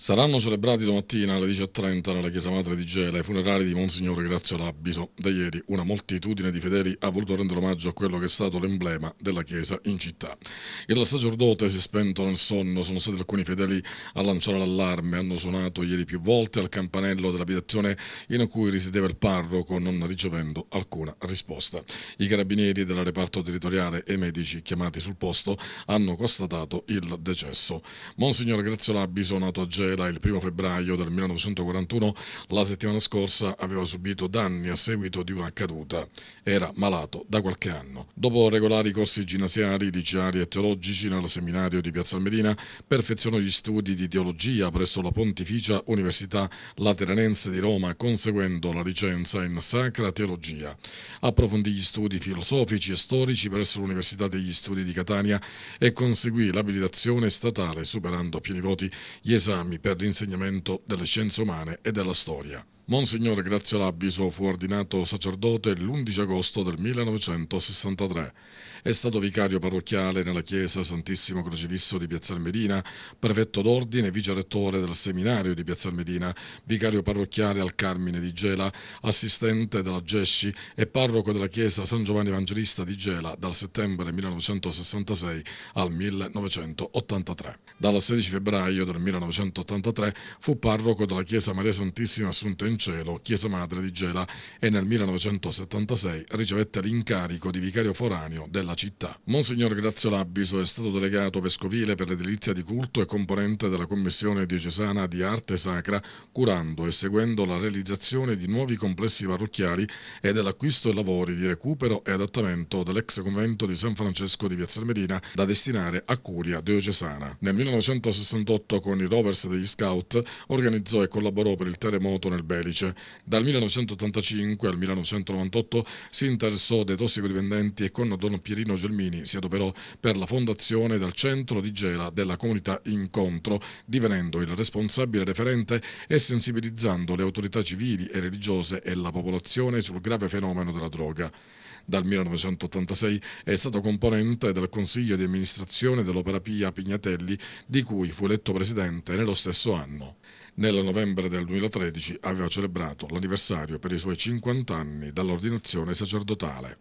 Saranno celebrati domattina alle 10.30 nella Chiesa Madre di Gela i funerali di Monsignore Grazio Labbiso. Da ieri una moltitudine di fedeli ha voluto rendere omaggio a quello che è stato l'emblema della Chiesa in città. Il sacerdote si è spento nel sonno, sono stati alcuni fedeli a lanciare l'allarme, hanno suonato ieri più volte al campanello dell'abitazione in cui risiedeva il parroco, non ricevendo alcuna risposta. I carabinieri del reparto territoriale e i medici chiamati sul posto hanno constatato il decesso. Monsignore Grazio Labbiso, nato a Gela, tutela eh, il primo febbraio del 1941, la settimana scorsa aveva subito danni a seguito di una caduta. Era malato da qualche anno. Dopo regolari corsi ginnasiali, liceali e teologici nel seminario di Piazza Almerina, perfezionò gli studi di teologia presso la Pontificia Università Lateranense di Roma, conseguendo la licenza in Sacra Teologia. Approfondì gli studi filosofici e storici presso l'Università degli Studi di Catania e conseguì l'abilitazione statale, superando a pieni voti gli esami per l'insegnamento delle scienze umane e della storia. Monsignore Grazio Labiso fu ordinato sacerdote l'11 agosto del 1963. È stato vicario parrocchiale nella chiesa Santissimo Crocifisso di Piazza Medina, prefetto d'ordine e vicerettore del seminario di Piazza Medina, vicario parrocchiale al Carmine di Gela, assistente della Gesci e parroco della chiesa San Giovanni Evangelista di Gela dal settembre 1966 al 1983. Dal 16 febbraio del 1983 fu parroco della chiesa Maria Santissima Assunta in Cielo, Chiesa Madre di Gela e nel 1976 ricevette l'incarico di vicario foraneo della città. Monsignor Grazio Labbiso è stato delegato vescovile per l'edilizia di culto e componente della Commissione diocesana di arte sacra, curando e seguendo la realizzazione di nuovi complessi parrocchiali e dell'acquisto e lavori di recupero e adattamento dell'ex convento di San Francesco di Piazza Armerina da destinare a curia diocesana. Nel 1968 con i Rovers degli Scout organizzò e collaborò per il terremoto nel Belice Berice. Dal 1985 al 1998 si interessò dei tossicodipendenti e con Don Pierino Gelmini si adoperò per la fondazione del centro di Gela della comunità Incontro, divenendo il responsabile referente e sensibilizzando le autorità civili e religiose e la popolazione sul grave fenomeno della droga. Dal 1986 è stato componente del Consiglio di amministrazione dell'Opera Pia Pignatelli, di cui fu eletto presidente nello stesso anno. Nel novembre del 2013 aveva celebrato l'anniversario per i suoi 50 anni dall'ordinazione sacerdotale.